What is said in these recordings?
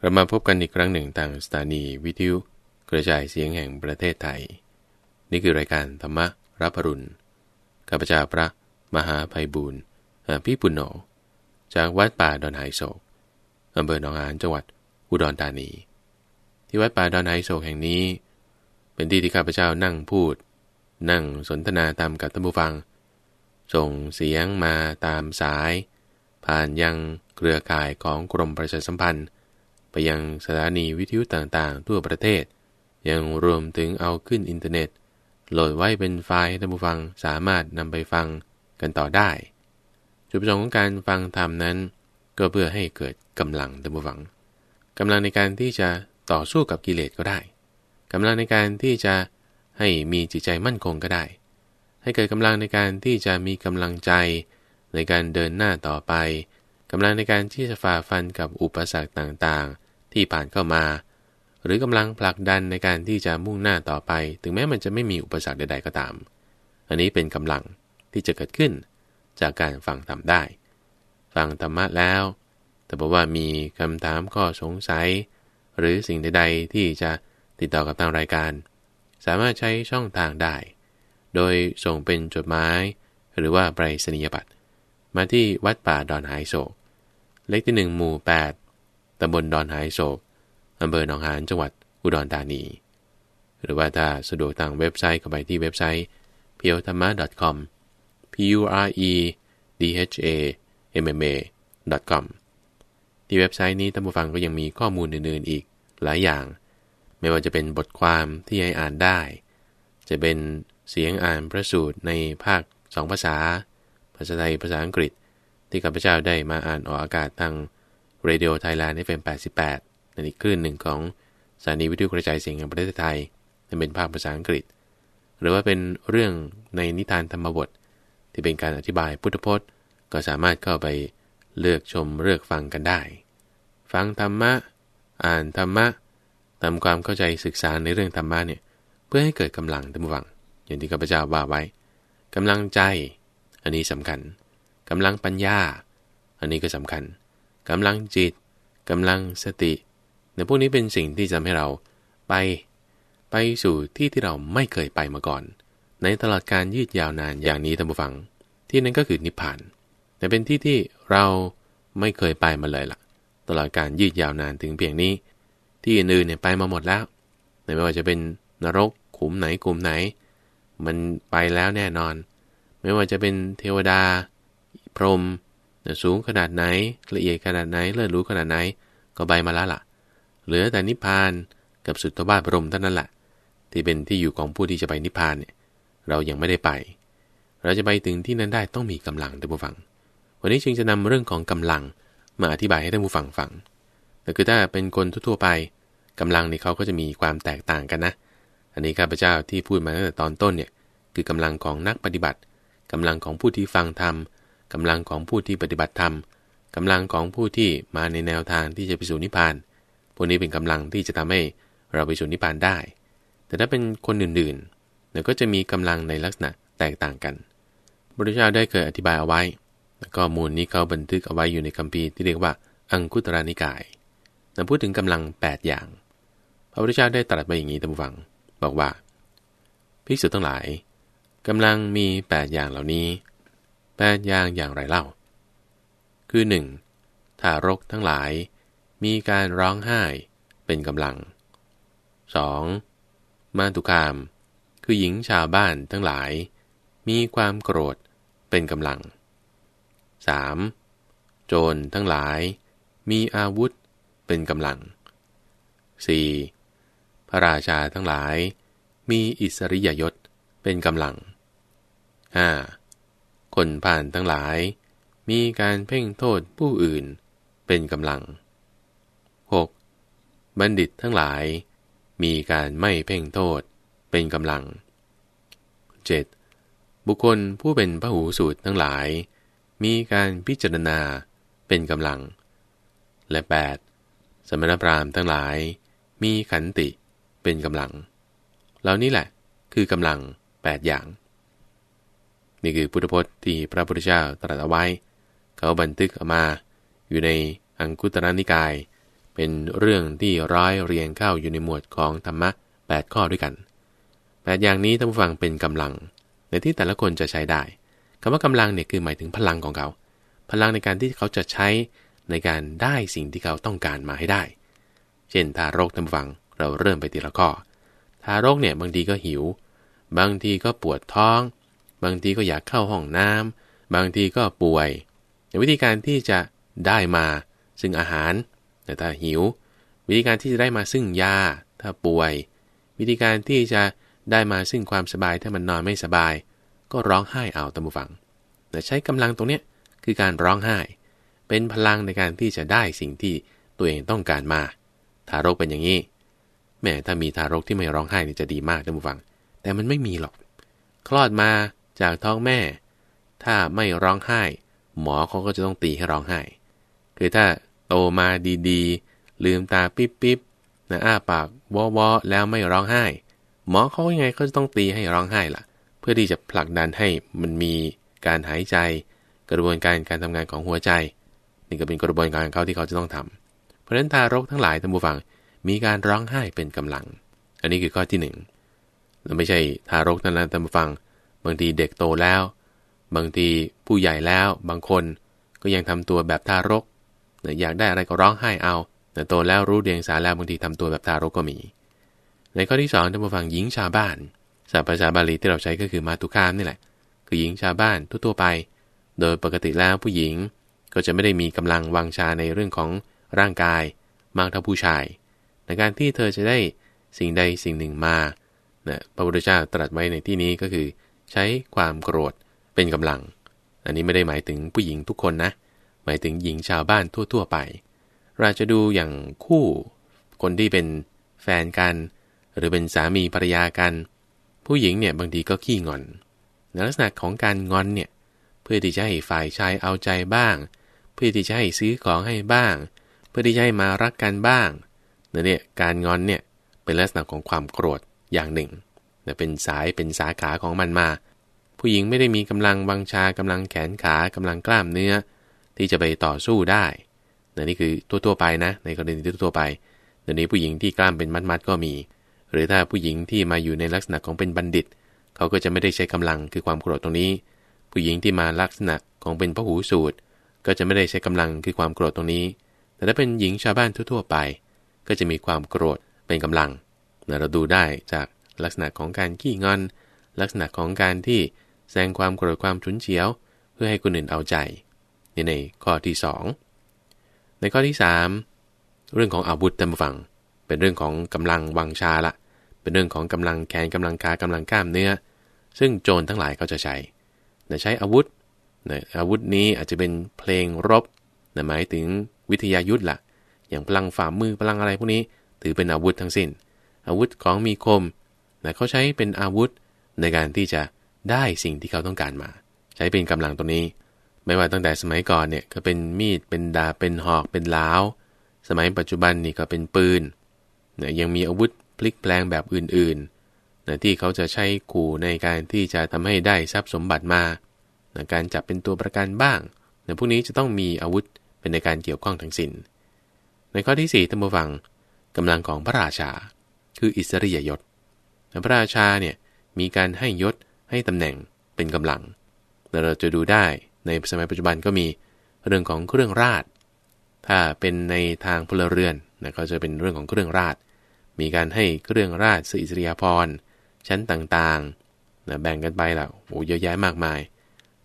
กลับมาพบกันอีกครั้งหนึ่ง ทางสถานีวิทยุกระจายเสียงแห่งประเทศไทย นี่คือรายการธรรมรับพรุณข้าพเจ้าพระ มหาภัยบุญพี่ปุณโญจากวัดป่าดอนไหโศก อำเภอหนองหาน จังหวัดอุดรธานี ที่วัดป่าดอนไหโศกแห่งนี้ เป็นที่ที่ข้าพเจ้านั่งพูด นั่งสนทนาตามกับท่านผู้ฟัง ส่งเสียงมาตามสาย ผ่านยังเครือข่ายของกรมประชาสัมพันธ์ไปยังสถานีวิทยุต่างๆ ทั่วประเทศ ยังรวมถึงเอาขึ้นอินเทอร์เน็ต โหลดไว้เป็นไฟล์ท่านผู้ฟัง สามารถนำไปฟังกันต่อได้ จุดประสงค์ของการฟังธรรมนั้น ก็เพื่อให้เกิดกำลังท่านผู้ฟังกำลังในการที่จะต่อสู้กับกิเลสก็ได้กำลังในการที่จะให้มีจิตใจมั่นคงก็ได้ ให้เกิดกำลังในการที่จะมีกำลังใจในการเดินหน้าต่อไปกำลังในการที่จะฝ่าฟันกับอุปสรรคต่างๆที่ผ่านเข้ามา หรือกำลังผลักดันในการที่จะมุ่งหน้าต่อไปถึงแม้มันจะไม่มีอุปสรรคใดๆก็ตาม อันนี้เป็นกำลังที่จะเกิดขึ้นจากการฟังธรรมได้ฟังธรรมะแล้ว แต่บอกว่ามีคำถามข้อสงสัย หรือสิ่งใด ๆ ที่จะติดต่อกับทางรายการ สามารถใช้ช่องทางได้ โดยส่งเป็นจดหมายหรือว่าไปรษณียบัตร มาที่วัดป่าดอนหายโศกเลขที่ 1 หมู่ 8ตำบลดอนหายโศกอำเภอหนองหาน จังหวัดอุดรธานี หรือว่าถ้าสะดวกทางเว็บไซต์เข้าไปที่เว็บไซต์ p u r e t h a m a .com p u r e d h a m m a .com ที่เว็บไซต์นี้ท่านผู้ฟังก็ยังมีข้อมูลอื่นๆอีกหลายอย่าง ไม่ว่าจะเป็นบทความที่ให้อ่านได้ จะเป็นเสียงอ่านพระสูตรในภาคสองภาษา ภาษาไทยภาษาอังกฤษ ที่ข้าพเจ้าได้มาอ่านออกอากาศทางเ r a d i ย Thailand FM 88ในอีกคลื่นหนึ่งของสถานีวิทยุกระจายเสียงแห่งประเทศไทยนนั่เป็นภาคภาษาอังกฤษ หรือว่าเป็นเรื่องในนิทานธรรมบท ที่เป็นการอธิบายพุทธพจน์ ก็สามารถเข้าไปเลือกชมเลือกฟังกันได้ ฟังธรรมะ อ่านธรรมะทำความเข้าใจศึกษาในเรื่องธรรมะเนี่ย เพื่อให้เกิดกำลังตั้งวัง อย่างที่ข้าพเจ้าว่าไว้ กำลังใจ อันนี้สำคัญกำลังปัญญา อันนี้ก็สำคัญกำลังจิต กำลังสติในพวกนี้เป็นสิ่งที่จะทำให้เราไปไปสู่ที่ที่เราไม่เคยไปมาก่อน ในตลอดการยืดยาวนานอย่างนี้ท่านผู้ฟังที่นั้นก็คือนิพพาน แต่เป็นที่ที่เราไม่เคยไปมาเลยละ่ะ ตลอดการยืดยาวนานถึงเพียงนี้ ที่อื่นๆเนี่ยไปมาหมดแล้วไม่ว่าจะเป็นนรกขุมไหนกลุ่มไหน มันไปแล้วแน่นอน ไม่ว่าจะเป็นเทวดา พรหมจะสูงขนาดไหนละเอียดขนาดไหนเลิศรู้ขนาดไหน ก็ใบมาละละเหลือแต่นิพพานกับสุตวาบรมเท่านั้นแหละที่เป็นที่อยู่ของผู้ที่จะไปนิพพานเนี่ยเรายังไม่ได้ไป เราจะไปถึงที่นั้นได้ต้องมีกำลังท่านผู้ฟังวันนี้จึงจะนำเรื่องของกำลังมาอธิบายให้ท่านผู้ฟังฟังแต่คือถ้าเป็นคนทั่วไป กำลังนี่เขาก็จะมีความแตกต่างกันนะอันนี้ข้าพเจ้าที่พูดมาตั้งแต่ตอนต้นเนี่ยคือกำลังของนักปฏิบัติ กำลังของผู้ที่ฟังธรรมกำลังของผู้ที่ปฏิบัติธรรมกำลังของผู้ที่มาในแนวทางที่จะไปสู่นิพพาน พวกนี้เป็นกำลังที่จะทำให้เราไปสู่นิพพานได้ แต่ถ้าเป็นคนอื่น ๆเราก็จะมีกำลังในลักษณะแตกต่างกัน พระเจ้าได้เคยอธิบายเอาไว้ แล้วก็มูลนี้เขาบันทึกเอาไว้อยู่ในคัมภีร์ที่เรียกว่า อังคุตรานิกายนันพูดถึงกำลัง 8 อย่าง พระพุทธเจ้าได้ตรัสไปอย่างนี้ตามฟัง บอกว่า ภิกษุทั้งหลาย กำลังมี 8 อย่างเหล่านี้แปดอย่างอย่างไรเล่า คือ 1. ทารกทั้งหลายมีการร้องไห้เป็นกำลัง 2. มาตุคามคือหญิงชาวบ้านทั้งหลาย มีความโกรธเป็นกำลัง 3. โจรทั้งหลาย มีอาวุธเป็นกำลัง 4. พระราชาทั้งหลายมีอิสริยยศเป็นกำลัง 5. คนผ่านทั้งหลาย มีการเพ่งโทษผู้อื่นเป็นกำลัง 6. บัณฑิตทั้งหลายมีการไม่เพ่งโทษเป็นกำลัง 7. บุคคลผู้เป็นพระหูสูตรทั้งหลาย มีการพิจารณาเป็นกำลัง และ 8. สมณพราหมณ์ทั้งหลายมีขันติเป็นกำลัง เหล่านี้แหละคือกำลัง8อย่างนี่คือพุทธพจน์ที่พระพุทธเจ้าตรัสเอาไว้ เขาบันทึกออกมา อยู่ในอังคุตระนิกาย เป็นเรื่องที่ร้อยเรียงเข้าอยู่ในหมวดของธรรมะ8ข้อด้วยกันแปดอย่างนี้ท่านผู้ฟังเป็นกำลังในที่แต่ละคนจะใช้ได้ คำว่ากำลังเนี่ยคือหมายถึงพลังของเขา พลังในการที่เขาจะใช้ในการได้สิ่งที่เขาต้องการมาให้ได้ เช่นทารกท่านผู้ฟังเราเริ่มไปทีละข้อทารกเนี่ยบางทีก็หิว บางทีก็ปวดท้องบางทีก็อยากเข้าห้องน้ำ บางทีก็ป่วยวิธีการที่จะได้มาซึ่งอาหาร แต่ถ้าหิว วิธีการที่จะได้มาซึ่งยา ถ้าป่วย วิธีการที่จะได้มาซึ่งความสบาย ถ้ามันนอนไม่สบาย ก็ร้องไห้เอาตะมูฟัง แต่ใช้กำลังตรงนี้คือการร้องไห้ เป็นพลังในการที่จะได้สิ่งที่ตัวเองต้องการมาทารกเป็นอย่างนี้ แม่ถ้ามีทารกที่ไม่ร้องไห้นี่จะดีมากท่านผู้ฟัง แต่มันไม่มีหรอก คลอดมาจากท้องแม่ถ้าไม่ร้องไห้ หมอเขาก็จะต้องตีให้ร้องไห้ คือถ้าโตมาดีๆ ลืมตาปิ๊บปิ๊บนะอ้าปากวอวอแล้วไม่ร้องไห้ หมอเขายังไงก็จะต้องตีให้ร้องไห้ละ่ะ เพื่อที่จะผลักดันให้มันมีการหายใจ กระบวนการการทำงานของหัวใจนี่ก็เป็นกระบวนการของเขาที่เขาจะต้องทำ เพราะฉะนั้นทารกทั้งหลายท่านผู้ฟังมีการร้องไห้เป็นกำลัง อันนี้คือข้อที่1นึ่งไม่ใช่ทารกนั้นนะท่านผู้ฟังบางทีเด็กโตแล้ว บางทีผู้ใหญ่แล้ว บางคนก็ยังทำตัวแบบทารก อยากได้อะไรก็ร้องไห้เอา แต่โตแล้วรู้เดียงสาแล้วบางทีทำตัวแบบทารกก็มี ในข้อที่สองท่านผู้ฟังหญิงชาวบ้านสาภาษาบาลีที่เราใช้ก็คือมาตุคามนี่แหละ คือหญิงชาวบ้านทั่วๆไป โดยปกติแล้วผู้หญิงก็จะไม่ได้มีกำลังวังชาในเรื่องของร่างกาย มากเท่าผู้ชาย ในการที่เธอจะได้สิ่งใดสิ่งหนึ่งมานะพระพุทธเจ้าตรัสไว้ในที่นี้ก็คือใช้ความโกรธเป็นกำลัง อันนี้ไม่ได้หมายถึงผู้หญิงทุกคนนะ หมายถึงหญิงชาวบ้านทั่วๆไป เราจะดูอย่างคู่ คนที่เป็นแฟนกัน หรือเป็นสามีภรรยากัน ผู้หญิงเนี่ยบางทีก็ขี้งอนในลักษณะของการงอนเนี่ยเพื่อที่จะให้ฝ่ายชายเอาใจบ้าง เพื่อที่จะให้ซื้อของให้บ้าง เพื่อที่จะให้มารักกันบ้างเนี่ยการงอนเนี่ยเป็นลักษณะของความโกรธอย่างหนึ่งเป็นสายเป็นสาขาของมันมา ผู้หญิงไม่ได้มีกำลังวังชากำลังแขนขากำลังกล้ามเนื้อ ที่จะไปต่อสู้ได้นี่คือทัวๆวไปนะ ในกรณีทัวทัวไปเดี๋ยวนี้ผู้หญิงที่กล้ามเป็นมัดๆก็มี หรือถ้าผู้หญิงที่มาอยู่ในลักษณะของเป็นบัณฑิต เขาก็จะไม่ได้ใช้กำลังคือความโกรธตรงนี้ ผู้หญิงที่มาลักษณะของเป็นพหูสูตรก็จะไม่ได้ใช้กำลังคือความโกรธตรงนี้ แต่ถ้าเป็นหญิงชาวบ้านทั่วๆไป ก็จะมีความโกรธเป็นกำลังเราดูได้จากลักษณะของการขี้งอน ลักษณะของการที่แสดงความโกรธความฉุนเฉียว เพื่อให้คนอื่นเอาใจนี่ในข้อที่2ในข้อที่ 3 เรื่องของอาวุธเต็มฝั่งเป็นเรื่องของกำลังวังชาละ เป็นเรื่องของกำลังแขนกำลังขากำลังกล้ามเนื้อ ซึ่งโจรทั้งหลายเขาจะใช้ใช้อาวุธ อาวุธนี้อาจจะเป็นเพลงรบหมายถึงวิทยายุทธ์ล่ะ อย่างพลังฝ่ามือพลังอะไรพวกนี้ ถือเป็นอาวุธทั้งสิน้น อาวุธของมีคมนะเขาใช้เป็นอาวุธในการที่จะได้สิ่งที่เขาต้องการมา ใช้เป็นกำลังตรงนี้ ไม่ว่าตั้งแต่สมัยก่อนเนี่ยก็เป็นมีด เป็นดาเป็นหอกเป็นล้าว สมัยปัจจุบันนี่ก็เป็นปืนนะยังมีอาวุธพลิกแปลงแบบอื่นๆนะที่เขาจะใช้ขู่ในการที่จะทำให้ได้ทรัพย์สมบัติมานะการจับเป็นตัวประกันบ้างนะพวกนี้จะต้องมีอาวุธเป็นในการเกี่ยวข้องทั้งสิน้นในข้อที่4ท่านผู้ฟังกำลังของพระราชาคืออิสริยยศพระราชาเนี่ยมีการให้ยศให้ตำแหน่งเป็นกำลังแต่เราจะดูได้ในสมัยปัจจุบันก็มีเรื่องของเครื่องราช ถ้าเป็นในทางพลเรือนนะก็จะเป็นเรื่องของเครื่องราช มีการให้เครื่องราชสิริยารชั้นต่างๆนะแบ่งกันไปแล้วโอ้เยอะแยะมากมาย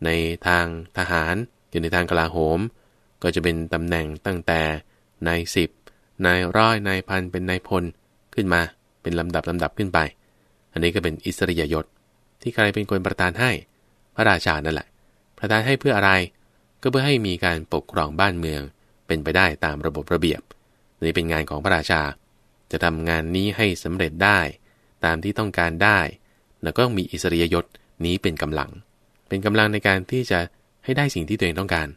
ในทางทหารอยู่ในทางกลาโหม ก็จะเป็นตำแหน่งตั้งแต่นายสิบนายร้อยนายพันเป็นนายพลขึ้นมาเป็นลำดับลำดับขึ้นไปอันนี้ก็เป็นอิสริยยศที่ใครเป็นคนประทานให้พระราชานั่นแหละ ประทานให้เพื่ออะไร ก็เพื่อให้มีการปกครองบ้านเมือง เป็นไปได้ตามระบบระเบียบนี่เป็นงานของพระราชา จะทำงานนี้ให้สำเร็จได้ตามที่ต้องการได้ แล้วก็มีอิสริยยศนี้เป็นกำลัง เป็นกำลังในการที่จะให้ได้สิ่งที่ตัวเองต้องการ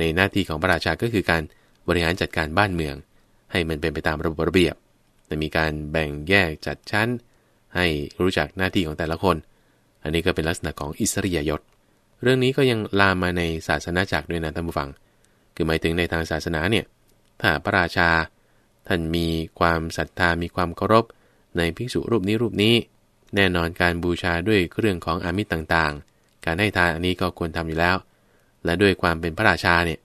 ในหน้าที่ของพระราชา ก็คือ การบริหารจัดการบ้านเมือง ให้มันเป็นไปตามระบบระเบียบแต่มีการแบ่งแยกจัดชั้นให้รู้จักหน้าที่ของแต่ละคน อันนี้ก็เป็นลักษณะของอิสริยยศ เรื่องนี้ก็ยังลามมาในศาสนาจักรด้วยนะท่านผู้ฟัง คือหมายถึงในทางศาสนาเนี่ย ถ้าพระราชาท่านมีความศรัทธามีความเคารพในภิกษุรูปนี้รูปนี้ แน่นอนการบูชาด้วยเครื่องของอามิตรต่างๆ การให้ทานอันนี้ก็ควรทำอยู่แล้ว และด้วยความเป็นพระราชาเนี่ย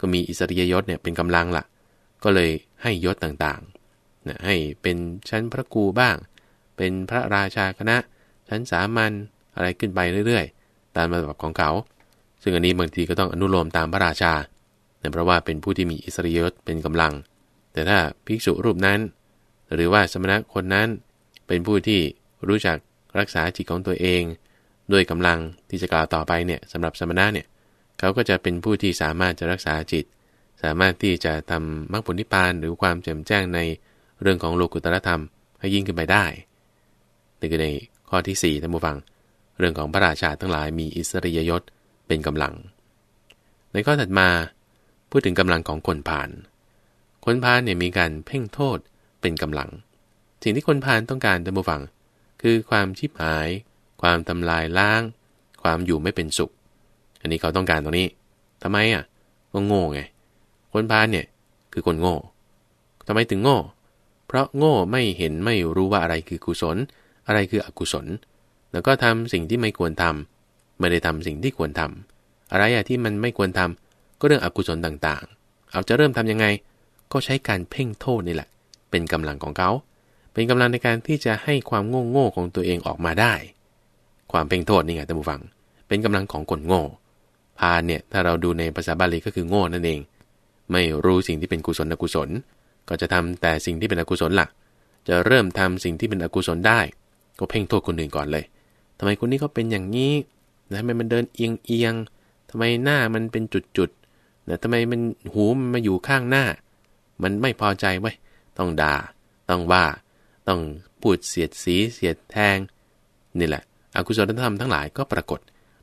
ก็มีอิสริยยศเนี่ยเป็นกำลังละ่ะ ก็เลยให้ยศต่างๆนะให้เป็นชั้นพระกูบ้างเป็นพระราชาคณะชั้นสามัญอะไรขึ้นไปเรื่อย ๆ ตามระดับของเขา ซึ่งอันนี้บางทีก็ต้องอนุโลมตามพระราชาเพราะว่าเป็นผู้ที่มีอิสริยศเป็นกำลัง แต่ถ้าภิกษุรูปนั้น หรือว่าสมณะคนนั้น เป็นผู้ที่รู้จักรักษาจิตของตัวเอง ด้วยกำลังที่จะกล่าวต่อไปเนี่ยสำหรับสมณะเนี่ยเขาก็จะเป็นผู้ที่สามารถจะรักษาจิต สามารถที่จะทำมรรคผลนิพพานหรือความแจ่มแจ้งในเรื่องของโลกุตตรธรรมให้ยิ่งขึ้นไปได้นี่คือในข้อที่4ท่านผู้ฟัง เรื่องของพระราชาทั้งหลายมีอิสริยยศเป็นกำลังในข้อถัดมาพูดถึงกำลังของคนผ่าน คนผ่านเนี่ยมีการเพ่งโทษเป็นกำลัง สิ่งที่คนผ่านต้องการท่านผู้ฟัง คือความชิบหายความทำลายล้างความอยู่ไม่เป็นสุข อันนี้เขาต้องการตรงนี้ ทำไมอ่ะก็โง่ไงคนพาลเนี่ยคือคนโง่ทำไมถึงโง่ เพราะโง่ไม่เห็นไม่รู้ว่าอะไรคือกุศลอะไรคืออกุศล แล้วก็ทำสิ่งที่ไม่ควรทำ ไม่ได้ทำสิ่งที่ควรทำ อะไรอะที่มันไม่ควรทำก็เรื่องอกุศลต่างๆ เอาจะเริ่มทํำยังไง ก็ใช้การเพ่งโทษนี่แหละ เป็นกำลังของเขาเป็นกำลังในการที่จะให้ความโง่โง่ของตัวเองออกมาได้ ความเพ่งโทษนี่ไงท่านผู้ฟัง เป็นกำลังของคนโง่ พาเนี่ยถ้าเราดูในภาษาบาลีก็คือโง่นั่นเอง ไม่รู้สิ่งที่เป็นกุศลอกุศล ก็จะทำแต่สิ่งที่เป็นอกุศลหลักจะเริ่มทำสิ่งที่เป็นอกุศลได้ก็เพ่งโทษคนอื่นก่อนเลย ทำไมคนนี้เขาเป็นอย่างนี้นะทำไมมันเดินเอียงเอียงทำไมหน้ามันเป็นจุดดนะทำไมมันหูมันมาอยู่ข้างหน้า มันไม่พอใจไว้ ต้องด่า ต้องว่า ต้องพูดเสียดสีเสียดแทง นี่แหละอกุศลธรรมทั้งหลายก็ปรากฏ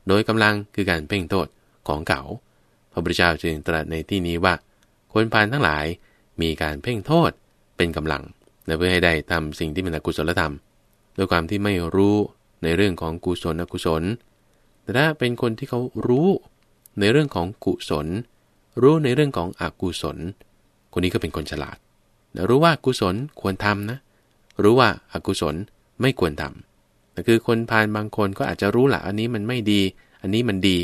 โดยกำลังคือการเพ่งโทษของเก่าพระพุทธเจ้าจึงตรัสในที่นี้ว่า คนพานทั้งหลายมีการเพ่งโทษเป็นกำลังเพื่อให้ได้ทำสิ่งที่เป็นอกุศลธรรมด้วยความที่ไม่รู้ในเรื่องของกุศลอกุศล แต่ถ้าเป็นคนที่เขารู้ในเรื่องของกุศล รู้ในเรื่องของอกุศล คนนี้ก็เป็นคนฉลาด รู้ว่ากุศลควรทำนะ รู้ว่าอากุศลไม่ควรทำคือคนพานบางคนก็อาจจะรู้แหละ อันนี้มันไม่ดี อันนี้มันดี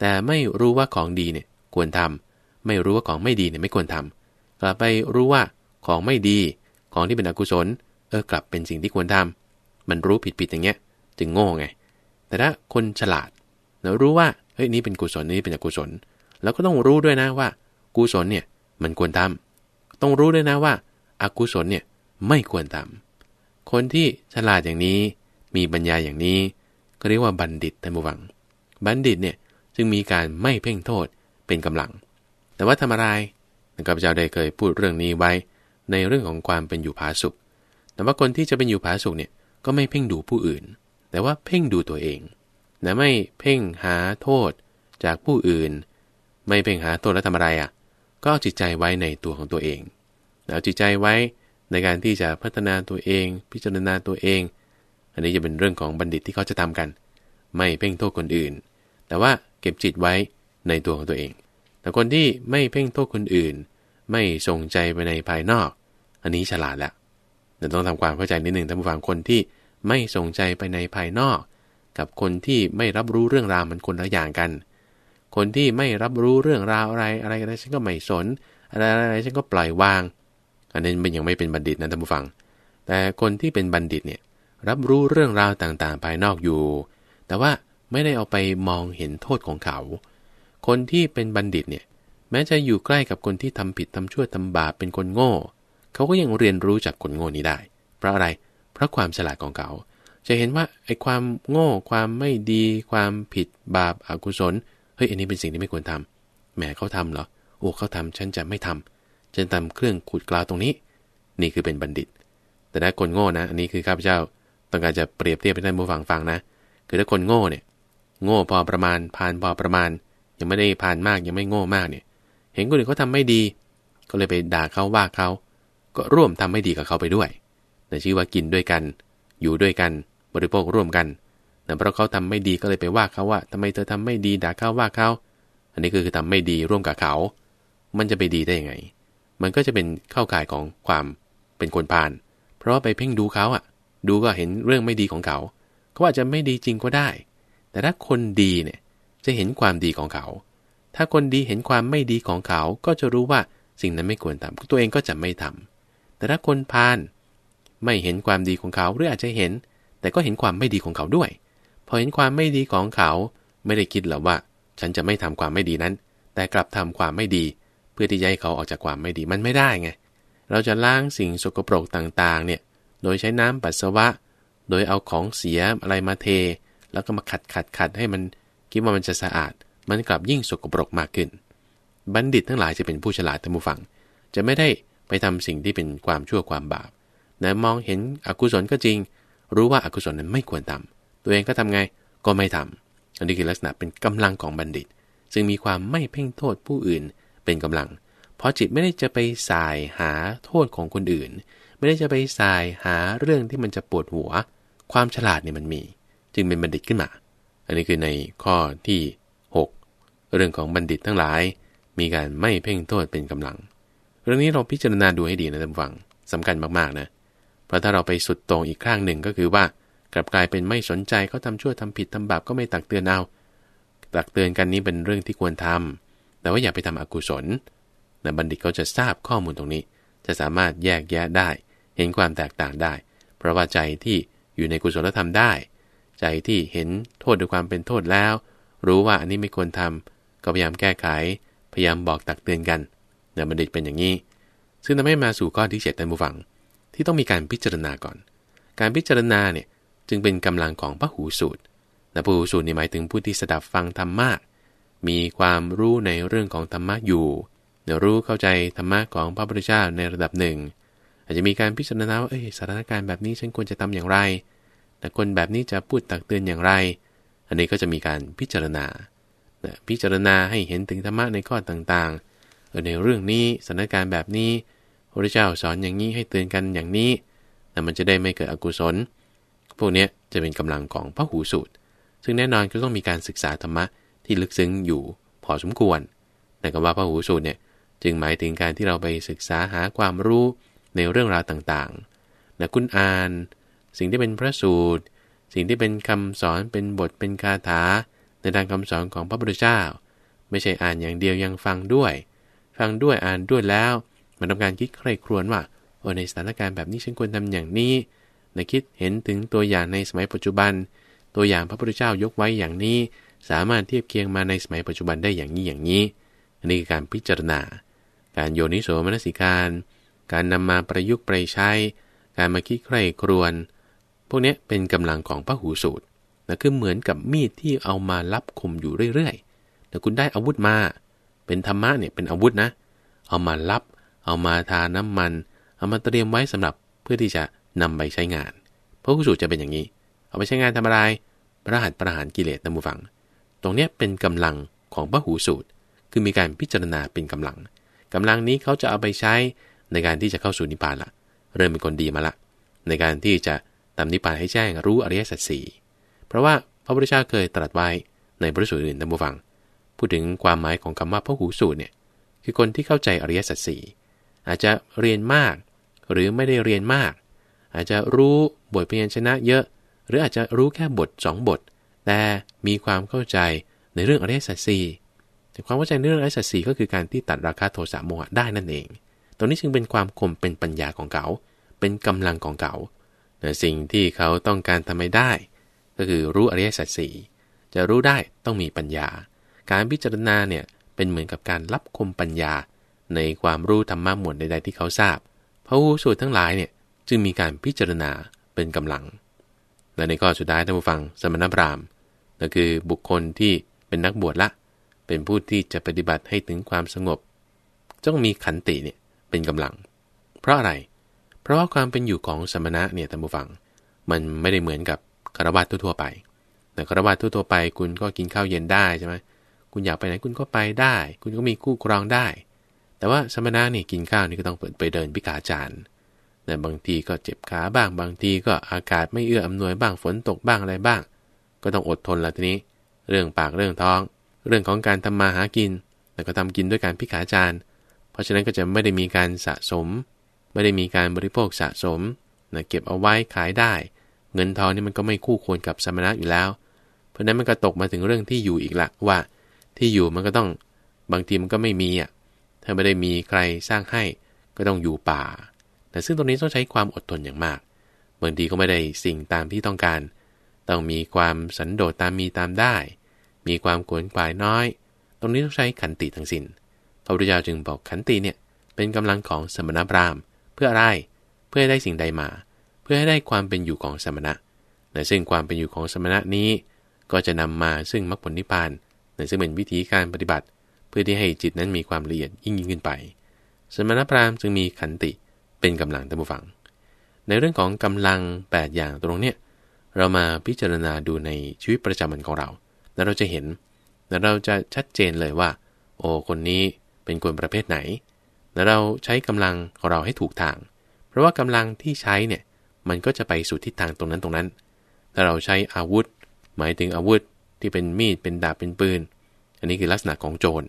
แต่ไม่รู้ว่าของดีเนี่ยควรทำ ไม่รู้ว่าของไม่ดีเนี่ยไม่ควรทำกลับไปรู้ว่าของไม่ดี ของที่เป็นอกุศลเออกลับเป็นสิ่งที่ควรทำมันรู้ผิดๆอย่างเงี้ยจึงโง่ไง แต่ถ้าคนฉลาดแล้วรู้ว่าเฮ้ยนี้เป็นกุศลนี่เป็นอกุศล แล้วก็ต้องรู้ด้วยนะว่ากุศลเนี่ยมันควรทำต้องรู้ด้วยนะว่าอากุศลเนี่ยไม่ควรทำคนที่ฉลาดอย่างนี้มีปัญญาอย่างนี้ก็เรียกว่าบัณฑิตท่านผูฟัง บัณฑิตเนี่ยจึงมีการไม่เพ่งโทษเป็นกำลัง แต่ว่าทำอะไรครับเจ้าได้เคยพูดเรื่องนี้ไว้ในเรื่องของความเป็นอยู่ผาสุกแต่ว่าคนที่จะเป็นอยู่ผาสุกเนี่ยก็ไม่เพ่งดูผู้อื่น แต่ว่าเพ่งดูตัวเองนะไม่เพ่งหาโทษจากผู้อื่น ไม่เพ่งหาโทษแล้วทำอะไรอะ่ะ ก็จิตใจไว้ในตัวของตัวเองเอาจิตใจไว้ในการที่จะพัฒนาตัวเอง พิจารณาตัวเอง อันนี้จะเป็นเรื่องของบัณฑิตที่เขาจะทำกัน ไม่เพ่งโทษคนอื่น แต่ว่าเก็บจิตไว้ในตัวของตัวเอง แต่คนที่ไม่เพ่งโทษคนอื่น ไม่ส่งใจไปในภายนอก อันนี้ฉลาดแล้วเดี๋ยวต้องทำความเข้าใจนิดหนึ่งท่านผู้ฟังคนที่ไม่สนใจไปในภายนอก กับคนที่ไม่รับรู้เรื่องราวมันคนละอย่างกัน คนที่ไม่รับรู้เรื่องราวอะไรอะไรอะไรฉันก็ไม่สน อะไรอะไรฉันก็ปล่อยวางอันนี้มันยังไม่เป็นบัณฑิตนะท่านผู้ฟัง แต่คนที่เป็นบัณฑิตเนี่ยรับรู้เรื่องราวต่างๆ ภายนอกอยู่ แต่ว่าไม่ได้เอาไปมองเห็นโทษของเขา คนที่เป็นบัณฑิตเนี่ยแม้จะอยู่ใกล้กับคนที่ทำผิดทำชั่วทำบาปเป็นคนโง่เขาก็ยังเรียนรู้จากคนโง่นี้ได้ เพราะอะไร เพราะความฉลาดของเขา จะเห็นว่าไอ้ความโง่ ความไม่ดี ความผิดบาปอากุศล เฮ้ยอันนี้เป็นสิ่งที่ไม่ควรทำแหมเขาทำเหรอ โอ้เขาทำฉันจะไม่ทำฉันทำเครื่องขุดกลาวตรงนี้ นี่คือเป็นบัณฑิต แต่ถ้าคนโง่นะ อันนี้คือข้าพเจ้า ต้องการจะเปรียบเทียบให้ท่านผู้ฟังฟังนะ คือถ้าคนโง่เนี่ย โง่พอประมาณผ่านพอประมาณ ยังไม่ได้ผ่านมากยังไม่โง่มากเนี่ย เห็นคนอื่นเขาทาไม่ดี ก็เลยไปด่าเขาว่าเขาก็ร่วมทำให้ดีกับเขาไปด้วยแต่ชื่อว่ากินด้วยกัน อยู่ด้วยกัน บริโภคร่วมกัน แต่เพราะเขาทำไม่ดีก็เลยไปว่าเขาว่าทำไมเธอทำไม่ดีด่าเขาว่าเขา อันนี้คือทำไม่ดีร่วมกับเขา มันจะไปดีได้ยังไง มันก็จะเป็นเข้าข่ายของความเป็นคนพาล เพราะว่าไปเพ่งดูเขาอ่ะ ดูก็เห็นเรื่องไม่ดีของเขา เขาอาจจะไม่ดีจริงก็ได้ แต่ถ้าคนดีเนี่ยจะเห็นความดีของเขา ถ้าคนดีเห็นความไม่ดีของเขา ก็จะรู้ว่าสิ่งนั้นไม่ควรทำตัวเองก็จะไม่ทำแต่ถ้าคนพานไม่เห็นความดีของเขาหรืออาจจะเห็น แต่ก็เห็นความไม่ดีของเขาด้วย พอเห็นความไม่ดีของเขา ไม่ได้คิดหรอกว่า ฉันจะไม่ทำความไม่ดีนั้น แต่กลับทำความไม่ดีเพื่อที่จะให้เขาออกจากความไม่ดีมันไม่ได้ไงเราจะล้างสิ่งสกปรกต่างๆ เนี่ยโดยใช้น้ำปัสสาวะ โดยเอาของเสียอะไรมาเท แล้วก็มาขัดขัดขัดให้มัน คิดว่ามันจะสะอาด มันกลับยิ่งสกปรกมากขึ้น บัณฑิตทั้งหลายจะเป็นผู้ฉลาดท่านผู้ฟังจะไม่ได้ไปทำสิ่งที่เป็นความชั่วความบาปนะมองเห็นอกุศลก็จริง รู้ว่าอากุศลนั้นไม่ควรทำตัวเองก็ทำไง ก็ไม่ทำอันนี้คือลักษณะเป็นกำลังของบัณฑิต ซึ่งมีความไม่เพ่งโทษผู้อื่นเป็นกำลัง เพราะจิตไม่ได้จะไปสายหาโทษของคนอื่น ไม่ได้จะไปสายหาเรื่องที่มันจะปวดหัว ความฉลาดเนี่ยมันมี จึงเป็นบัณฑิตขึ้นมา อันนี้คือในข้อที่ 6 เรื่องของบัณฑิตทั้งหลาย มีการไม่เพ่งโทษเป็นกำลังเรื่องนี้เราพิจารณาดูให้ดีนะท่านฟัง สำคัญมากๆนะเพราะถ้าเราไปสุดตรงอีกข้างหนึ่งก็คือว่า กลับกลายเป็นไม่สนใจเขาทาชั่วทำผิดทำบาปก็ไม่ตักเตือนเอาตักเตือนกันนี้เป็นเรื่องที่ควรทำ แต่ว่าอย่าไปทำอกุศลนะบัณฑิตเขาจะทราบข้อมูลตรงนี้ จะสามารถแยกแยะได้ เห็นความแตกต่างได้ เพราะว่าใจที่อยู่ในกุศลธรรมได้ ใจที่เห็นโทษด้วยความเป็นโทษแล้ว รู้ว่าอันนี้ไม่ควรทำ ก็พยายามแก้ไขพยายามบอกตักเตือนกันนยบัณฑิตเป็นอย่างนี้ ซึ่งทำให้มาสู่ข้อที่เจ็ดท่านผู้ฟัง ที่ต้องมีการพิจารณาก่อน การพิจารณาเนี่ยจึงเป็นกำลังของพระหูสูตรนะพระหูสูตรนี่หมายถึงผู้ที่สดับฟังธรรมะมีความรู้ในเรื่องของธรรมะอยู่ เนี่ยรู้เข้าใจธรรมะของพระพุทธเจ้าในระดับหนึ่ง อาจจะมีการพิจารณาว่า เอ้ยสถานการณ์แบบนี้ฉันควรจะทำอย่างไรแต่คนแบบนี้จะพูดตักเตือนอย่างไร อันนี้ก็จะมีการพิจารณา พิจารณาให้เห็นถึงธรรมะในข้อต่างๆในเรื่องนี้สถานการณ์แบบนี้ พระเจ้าสอนอย่างนี้ให้เตือนกันอย่างนี้แต่มันจะได้ไม่เกิดอกุศลพวกนี้จะเป็นกำลังของพระหูสูตรซึ่งแน่นอนก็ต้องมีการศึกษาธรรมะที่ลึกซึ้งอยู่พอสมควร แต่คำว่าพระหูสูตรเนี่ยจึงหมายถึงการที่เราไปศึกษาหาความรู้ในเรื่องราวต่างๆนะคุณอ่าน สิ่งที่เป็นพระสูตรสิ่งที่เป็นคำสอนเป็นบทเป็นคาถาในทางคำสอนของพระพุทธเจ้าไม่ใช่อ่านอย่างเดียวยังฟังด้วยฟังด้วยอ่านด้วยแล้วมันทำการคิดใคร่ครวญว่าโอ้ในสถานการณ์แบบนี้ ฉันควรทำอย่างนี้ในคิดเห็นถึงตัวอย่างในสมัยปัจจุบัน ตัวอย่างพระพุทธเจ้ายกไว้อย่างนี้สามารถเทียบเคียงมาในสมัยปัจจุบันได้อย่างนี้อย่างนี้อันนี้คือการพิจารณา การโยนิโสมนสิการ การนำมาประยุกต์ไปใช้ การมาคิดใคร่ครวญพวกนี้เป็นกำลังของพระหูสูตรนะคือเหมือนกับมีดที่เอามาลับคมอยู่เรื่อยๆ แต่คุณได้อาวุธมาเป็นธรรมะเนี่ยเป็นอาวุธนะ เอามารับ เอามาทาน้ำมัน เอามาเตรียมไว้สำหรับเพื่อที่จะนำไปใช้งาน พระผู้สูตจะเป็นอย่างนี้ เอาไปใช้งานทำอะไร ประหัตประหารกิเลสนะมูฟัง ตรงเนี้ยเป็นกำลังของพระหูสูตรคือมีการพิจารณาเป็นกำลัง กำลังนี้เขาจะเอาไปใช้ในการที่จะเข้าสู่นิพพานละเริ่มเป็นคนดีมาละ ในการที่จะทำนิพพานให้แจ้งรู้อริยสัจสี่เพราะว่าพระพุทธเจ้าเคยตรัสไว้ในพระสูตรอื่นท่านูฟังพูดถึงความหมายของคำว่าพหูสูตรเนี่ยคือคนที่เข้าใจอริยสัจสี่อาจจะเรียนมากหรือไม่ได้เรียนมาก อาจจะรู้บทเพียรชนะเยอะ หรืออาจจะรู้แค่บท 2 บท แต่มีความเข้าใจในเรื่องอริยสัจสี่แต่ความเข้าใจในเรื่องอริยสัจสี่ก็คือการที่ตัดราคาโทสะโมหะได้นั่นเอง ตรงนี้จึงเป็นความคมเป็นปัญญาของเขาเป็นกำลังของเขาสิ่งที่เขาต้องการทำไมได้ ก็คือรู้อริยสัจสี่จะรู้ได้ต้องมีปัญญาการพิจารณาเนี่ยเป็นเหมือนกับการรับคมปัญญาในความรู้ธรรมะหมวดใดๆที่เขาทราบพระหูสูตรทั้งหลายเนี่ยจึงมีการพิจารณาเป็นกำลัง และในข้อสุดท้ายท่านผู้ฟังสมณพราหมณ์ก็คือบุคคลที่เป็นนักบวชละ เป็นผู้ที่จะปฏิบัติให้ถึงความสงบ ต้องมีขันติเนี่ยเป็นกำลัง เพราะอะไร เพราะความเป็นอยู่ของสมณะเนี่ยท่านผู้ฟังมันไม่ได้เหมือนกับคารวะทั่วๆไป แต่คารวะทั่วๆไป คุณก็กินข้าวเย็นได้ใช่ไหมคุณอยากไปไหนคุณก็ไปได้ คุณก็มีคู่ครองได้ แต่ว่า สมณะนี่กินข้าวนี่ก็ต้องเปิดไปเดินพิกาจารย์่ะบางทีก็เจ็บขาบ้าง บางทีก็อากาศไม่เอื้ออำนวยบ้าง ฝนตกบ้างอะไรบ้าง ก็ต้องอดทนละทีนี้ เรื่องปากเรื่องท้อง เรื่องของการทำมาหากิน แล้วก็ทำกินด้วยการพิกาจารย์เพราะฉะนั้นก็จะไม่ได้มีการสะสม ไม่ได้มีการบริโภคสะสมนะเก็บเอาไว้ขายได้ เงินทองนี่มันก็ไม่คู่ควรกับสมณะอยู่แล้ว เพราะนั้นมันก็ตกมาถึงเรื่องที่อยู่อีกละว่าที่อยู่มันก็ต้องบางทีมันก็ไม่มีอ่ะถ้าไม่ได้มีใครสร้างให้ก็ต้องอยู่ป่า แต่ซึ่งตรงนี้ต้องใช้ความอดทนอย่างมากบางทีก็ไม่ได้สิ่งตามที่ต้องการ ต้องมีความสันโดษตามมีตามได้ มีความขวนขวายน้อย ตรงนี้ต้องใช้ขันติทั้งสิน้นพระพุทธเจ้าจึงบอกขันติเนี่ยเป็นกำลังของสมณพราหมณ์เพื่ออะไรเพื่อให้ได้สิ่งใดมา เพื่อให้ได้ความเป็นอยู่ของสมณะแต่ซึ่งความเป็นอยู่ของสมณะนี้ ก็จะนำมาซึ่งมรรคผลนิพพานนซึ่งเป็นวิธีการปฏิบัติเพื่อที่ให้จิตนั้นมีความละเอียดยิ่งยิ่งขึ้นไป สมณพราหมณ์จึงมีขันติเป็นกำลังตัมบูฟัง ในเรื่องของกำลัง 8 อย่างตรงเนี้ยเรามาพิจารณาดูในชีวิตประจำวันของเรา แล้วเราจะเห็นแล้วเราจะชัดเจนเลยว่า โอ้คนนี้เป็นคนประเภทไหน แล้วเราใช้กำลังของเราให้ถูกทาง เพราะว่ากำลังที่ใช้เนี่ยมันก็จะไปสู่ทิศทางตรงนั้นตรงนั้นถ้าเราใช้อาวุธหมายถึงอาวุธที่เป็นมีดเป็นดาบเป็นปืนอันนี้คือลักษณะของโจร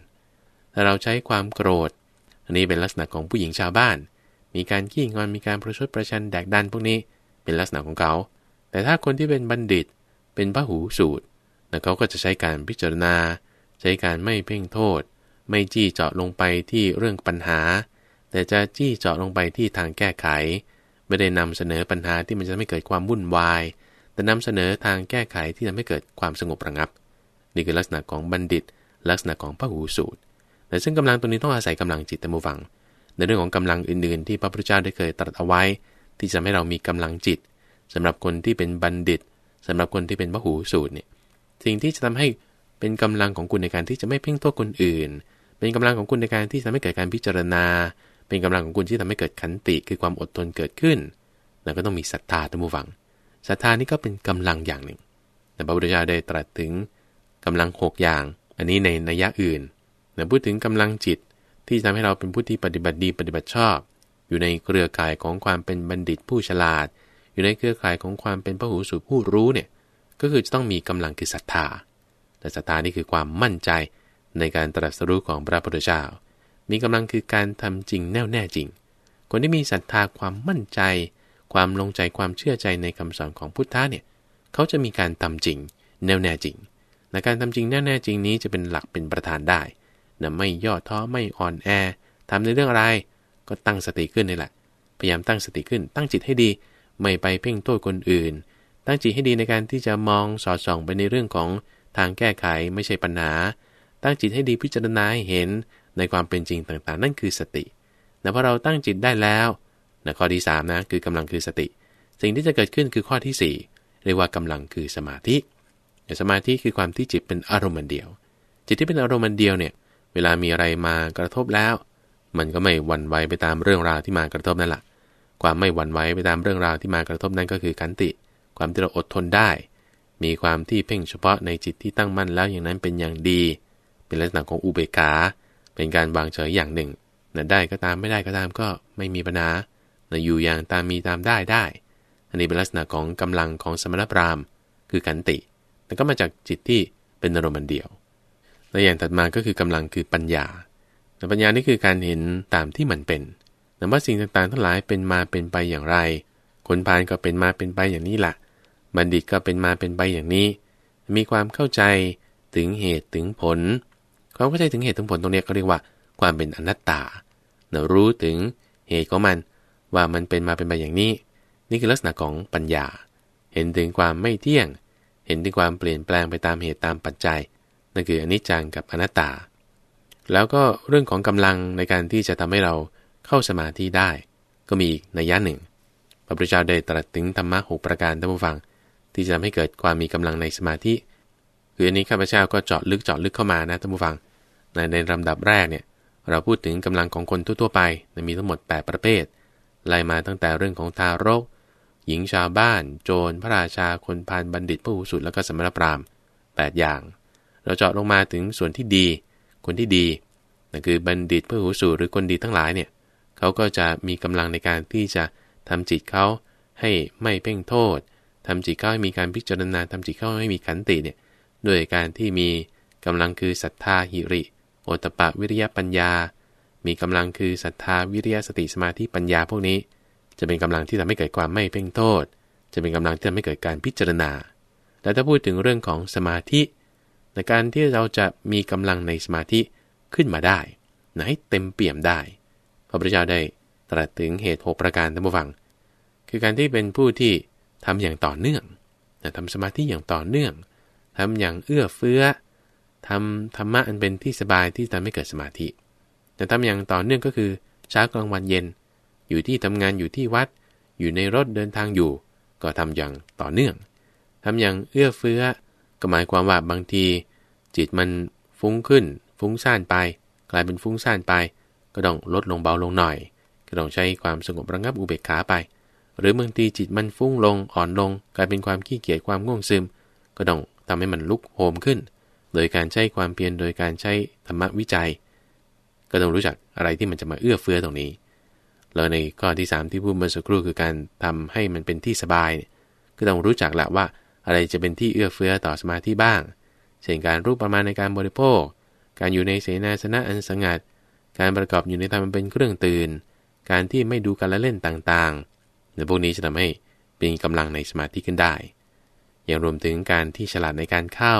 ถ้าเราใช้ความโกรธ อันนี้เป็นลักษณะของผู้หญิงชาวบ้าน มีการขี้งอนมีการประชดประชันแดกดันพวกนี้ เป็นลักษณะของเขา แต่ถ้าคนที่เป็นบัณฑิต เป็นพระหูสูตรนะเขาก็จะใช้การพิจารณา ใช้การไม่เพ่งโทษ ไม่จี้เจาะลงไปที่เรื่องปัญหา แต่จะจี้เจาะลงไปที่ทางแก้ไข ไม่ได้นำเสนอปัญหาที่มันจะไม่เกิดความวุ่นวายแต่นำเสนอทางแก้ไขที่ทำให้เกิดความสงบระงับ นี่คือลักษณะของบัณฑิตลักษณะของพระหูสูตรแต่ซึ่งกำลังตัวนี้ต้องอาศัยกำลังจิตตมุฟัง ในเรื่องของกำลังอื่นๆที่พระพุทธเจ้าได้เคยตรัสเอาไว้ ที่จะให้เรามีกำลังจิต สำหรับคนที่เป็นบัณฑิต สำหรับคนที่เป็นพระหูสูตรเนี่ยสิ่งที่จะทำให้เป็นกำลังของคุณในการที่จะไม่เพ่งโทษคนอื่น เป็นกำลังของคุณในการที่ทำให้เกิดการพิจารณา เป็นกำลังของคุณที่ทำให้เกิดขันติคือความอดทนเกิดขึ้น แล้วก็ต้องมีศรัทธาตมุฟังศรัทธานี่ก็เป็นกำลังอย่างหนึ่งแต่พระพุทธเจ้าได้ตรัสถึง กำลัง 6 อย่าง อันนี้ในนัยยะอื่น แต่พูดถึงกำลังจิตที่ทำให้เราเป็นผู้ที่ปฏิบัติดีปฏิบัติชอบ อยู่ในเครือข่ายของความเป็นบัณฑิตผู้ฉลาด อยู่ในเครือข่ายของความเป็นพระหูสูตผู้รู้เนี่ย ก็คือจะต้องมีกำลังคือศรัทธา แต่ศรัทธานี่คือความมั่นใจ ในการตรัสรู้ของพระพุทธเจ้ามีกำลังคือการทำจริงแน่วแน่จริง คนที่มีศรัทธาความมั่นใจความลงใจความเชื่อใจในคำสอนของพุทธะเนี่ยเขาจะมีการทำจริงแน่วแน่จริงและการทำจริงแน่แน่จริงนี้จะเป็นหลักเป็นประธานได้นะไม่ย่อท้อไม่อ่อนแอ ทำในเรื่องอะไรก็ตั้งสติขึ้นนี่แหละพยายามตั้งสติขึ้น ตั้งจิตให้ดีไม่ไปเพ่งโทษคนอื่น ตั้งจิตให้ดีในการที่จะมองสอดส่องไปในเรื่องของทางแก้ไขไม่ใช่ปัญหาตั้งจิตให้ดีพิจารณาหเห็นในความเป็นจริงต่างๆ นั่นคือสติแต่พอเราตั้งจิตได้แล้วนะข้อที่3นะคือกำลังคือสติ สิ่งที่จะเกิดขึ้นคือข้อที่ 4 เรียกว่ากำลังคือสมาธิสมาธิคือความที่จิตเป็นอารมณ์เดียว จิตที่เป็นอารมณ์เดียวเนี่ยเวลามีอะไรมากระทบแล้ว มันก็ไม่หวั่นไหวไปตามเรื่องราวที่มากระทบนั่นแหละความไม่หวั่นไหวไปตามเรื่องราวที่มากระทบนั่นก็คือขันติ ความที่เราอดทนได้ มีความที่เพ่งเฉพาะในจิตที่ตั้งมั่นแล้วอย่างนั้นเป็นอย่างดี เป็นลักษณะของอุเบกขาเป็นการวางเฉยอย่างหนึ่งนะได้ก็ตามไม่ได้ก็ตามก็ไม่มีปัญหานะอยู่อย่างตามมีตามได้ได้ อันนี้เป็นลักษณะของกำลังของสมณพราหมณ์คือขันติ แต่ก็มาจากจิตที่เป็นอารมณ์เดียวและอย่างถัดมาก็คือกำลังคือปัญญาแต่ปัญญานี่คือการเห็นตามที่มันเป็นแต่ว่าสิ่งต่างๆทั้งหลายเป็นมาเป็นไปอย่างไรคนพานก็เป็นมาเป็นไปอย่างนี้ละ่ะ บัณฑิตก็เป็นมาเป็นไปอย่างนี้ มีความเข้าใจถึงเหตุถึงผล ความเข้าใจถึงเหตุถึงผลตรงนี้ก็เรียกว่า ความเป็นอนัตตาเรารู้ถึงเหตุของมันว่ามันเป็นมาเป็นไปอย่างนี้ นี่คือลักษณะของปัญญา เห็นถึงความไม่เที่ยง เห็นถึงความเปลี่ยนแปลงไปตามเหตุตามปัจจัย นั่นคืออนิจจังกับอนัตตา แล้วก็เรื่องของกำลังในการที่จะทำให้เราเข้าสมาธิได้ ก็มีอีกในยะหนึ่ง พระพุทธเจ้าได้ตรัสถึงธรรมะหกประการท่านผู้ฟัง ที่จะทำให้เกิดความมีกำลังในสมาธิ คืออันนี้ข้าพเจ้าก็เจาะลึกเจาะลึกเข้ามานะท่านผู้ฟัง ในในลำดับแรกเนี่ย เราพูดถึงกำลังของคนทั่วๆไปมีทั้งหมด 8 ประเภทไล่มาตั้งแต่เรื่องของทารกหญิงชาวบ้าน โจร พระราชาคนพานบัณฑิต ผู้สุดแล้วก็สมณพราหมณ์8อย่างเราเจาะลงมาถึงส่วนที่ดี คนที่ดีนั่นคือบัณฑิตผู้หูสูดหรือคนดีทั้งหลายเนี่ยเขาก็จะมีกำลังในการที่จะทำจิตเขาให้ไม่เพ่งโทษ ทำจิตเขาให้มีการพิจารณาทำจิตเขาให้มีขันติเนี่ยด้วยการที่มีกำลังคือศรัทธาหิริ โอตปะวิริยะปัญญามีกำลังคือศรัทธาวิริยสติสมาธิปัญญาพวกนี้จะเป็นกำลังที่ทำให้เกิดความไม่เพ่งโทษ จะเป็นกำลังที่ทำให้เกิดการพิจารณาและถ้าพูดถึงเรื่องของสมาธิ ในการที่เราจะมีกำลังในสมาธิขึ้นมาได้ ไหนเต็มเปี่ยมได้พระพุทธเจ้าได้ตรัสถึงเหตุ 6 ประการท่านผู้ฟัง คือการที่เป็นผู้ที่ทำอย่างต่อเนื่องทำสมาธิอย่างต่อเนื่องทำอย่างเอื้อเฟื้อทำธรรมะอันเป็นที่สบายที่ทำให้เกิดสมาธิแต่ทำอย่างต่อเนื่องก็คือเช้ากลางวันเย็น อยู่ที่ทำงานอยู่ที่วัดอยู่ในรถเดินทางอยู่ ก็ทำอย่างต่อเนื่อง ทำอย่างเอื้อเฟื้อก็หมายความว่าบางที จิตมันฟุ้งขึ้น ฟุ้งซ่านไป กลายเป็นฟุ้งซ่านไปก็ต้องลดลงเบาลงหน่อยก็ต้องใช้ความสงบระงงับอุเบกขาไป หรือบางทีจิตมันฟุ้งลงอ่อนลง กลายเป็นความขี้เกียจความง่วงซึมก็ต้องทำให้มันลุกโหมขึ้น โดยการใช้ความเพียรโดยการใช้ธรรมวิจัยก็ต้องรู้จักอะไรที่มันจะมาเอื้อเฟื้อตรงนี้แล้วในข้อที่3ที่พูดเมื่อสักครู่คือการทำให้มันเป็นที่สบายก็ต้องรู้จักแหละว่า อะไรจะเป็นที่เอื้อเฟื้อต่อสมาธิบ้าง เช่นการรูปประมาณในการบริโภค การอยู่ในเสนาสนะอันสงัด การประกอบอยู่ในธรรมเป็นเครื่องตื่น การที่ไม่ดูการละเล่นต่างๆในพวกนี้จะทำให้เป็นกำลังในสมาธิขึ้นได้ อย่างรวมถึงการที่ฉลาดในการเข้า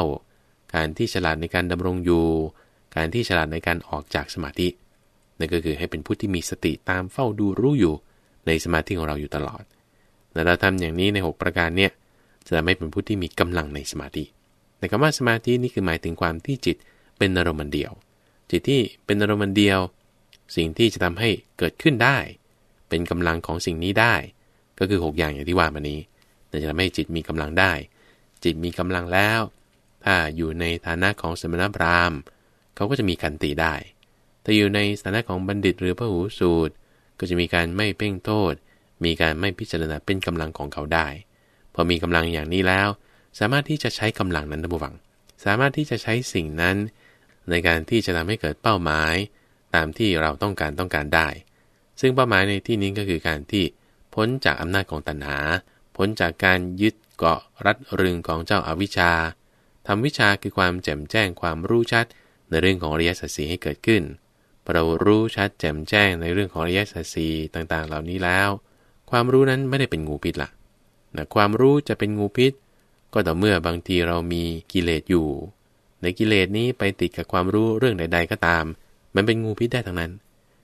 การที่ฉลาดในการดำรงอยู่การที่ฉลาดในการออกจากสมาธินั่นก็คือให้เป็นผู้ที่มีสติตามเฝ้าดูรู้อยู่ในสมาธิของเราอยู่ตลอด แต่เราทำอย่างนี้ใน 6 ประการเนี่ยจะทำให้เป็นผู้ที่มีกำลังในสมาธิแต่คำว่าสมาธินี่คือหมายถึงความที่จิตเป็นอารมณ์เดียว จิตที่เป็นอารมณ์เดียว สิ่งที่จะทำให้เกิดขึ้นได้ เป็นกำลังของสิ่งนี้ได้ ก็คือ 6 อย่างอย่างที่ว่ามานี้แต่จะทำให้จิตมีกำลังได้ จิตมีกำลังแล้วถ้าอยู่ในฐานะของสมณพราหมณ์เขาก็จะมีขันติได้ แต่อยู่ในสถานะของบัณฑิตหรือพระหูสูตรก็จะมีการไม่เพ่งโทษ มีการไม่พิจารณาเป็นกำลังของเขาได้ พอมีกำลังอย่างนี้แล้ว สามารถที่จะใช้กำลังนั้นดะบุวัง สามารถที่จะใช้สิ่งนั้น ในการที่จะทำให้เกิดเป้าหมาย ตามที่เราต้องการต้องการได้ ซึ่งเป้าหมายในที่นี้ก็คือการที่พ้นจากอำนาจของตัณหา พ้นจากการยึดเกาะรัดรึงของเจ้าอาวิชชาทำวิชาคือความแจ่มแจ้งความรู้ชัดในเรื่องของอริยสัจสีให้เกิดขึ้น เรารู้ชัดแจ่มแจ้งในเรื่องของอริยสัจสีต่างๆ เหล่านี้แล้ว ความรู้นั้นไม่ได้เป็นงูพิษละนะความรู้จะเป็นงูพิษก็ต่อเมื่อบางทีเรามีกิเลสอยู่ ในกิเลสนี้ไปติดกับความรู้เรื่องใด ๆก็ตาม มันเป็นงูพิษได้ทั้งนั้น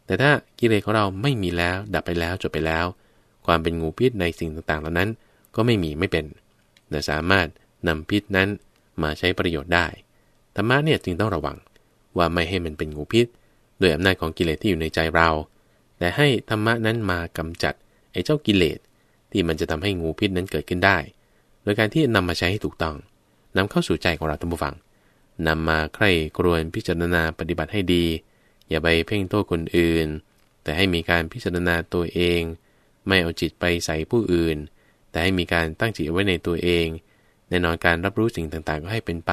แต่ถ้ากิเลสของเราไม่มีแล้ว ดับไปแล้วจบไปแล้ว ความเป็นงูพิษในสิ่งต่างๆเหล่านั้น ก็ไม่มีไม่เป็น แต่สามารถนำพิษนั้นมาใช้ประโยชน์ได้ธรรมะเนี่ยจึงต้องระวังว่าไม่ให้มันเป็นงูพิษโดยอำนาจของกิเลสที่อยู่ในใจเรา แต่ให้ธรรมะนั้นมากำจัด ไอ้เจ้ากิเลส ที่มันจะทำให้งูพิษนั้นเกิดขึ้นได้ โดยการที่นำมาใช้ให้ถูกต้อง นำเข้าสู่ใจของเราท่านผู้ฟังนำมาใคร่ครวญพิจารณาปฏิบัติให้ดี อย่าไปเพ่งโทษคนอื่น แต่ให้มีการพิจารณาตัวเอง ไม่เอาจิตไปใส่ผู้อื่น แต่ให้มีการตั้งจิตไว้ในตัวเอง แน่นอนการรับรู้สิ่งต่างๆ ก็ให้เป็นไป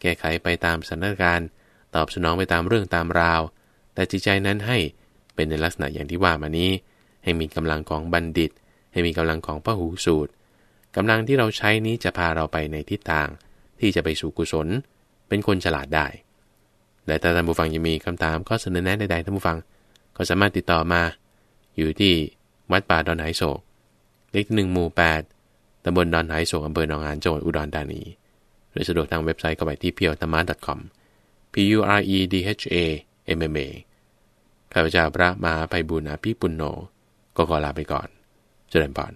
แก้ไขไปตามสถานการณ์ตอบสนองไปตามเรื่องตามราว แต่จิตใจนั้นให้เป็นในลักษณะอย่างที่ว่ามานี้ ให้มีกำลังของบัณฑิต ให้มีกำลังของพระหูสูตรกำลังที่เราใช้นี้จะพาเราไปในทิศทางที่จะไปสู่กุศล เป็นคนฉลาดได้ แต่ถ้าท่านผู้ฟังยังมีคำถามก็เสนอแนะใดๆท่านผู้ฟัง ก็สามารถติดต่อมา อยู่ที่วัดป่าดอนไหโศกเลขหนึ่งหมู่8ตำบลดอนไหโศกอำเภอหนองหาน จังหวัดอุดรธานีหรือสะดวกทางเว็บไซต์ก็ไปที่เพียวธรรมะ .com P U R E D H A M M A ข้าพเจ้าพระมาภัยบุญอภิปุณโญก็ขอลาไปก่อน เจริญพร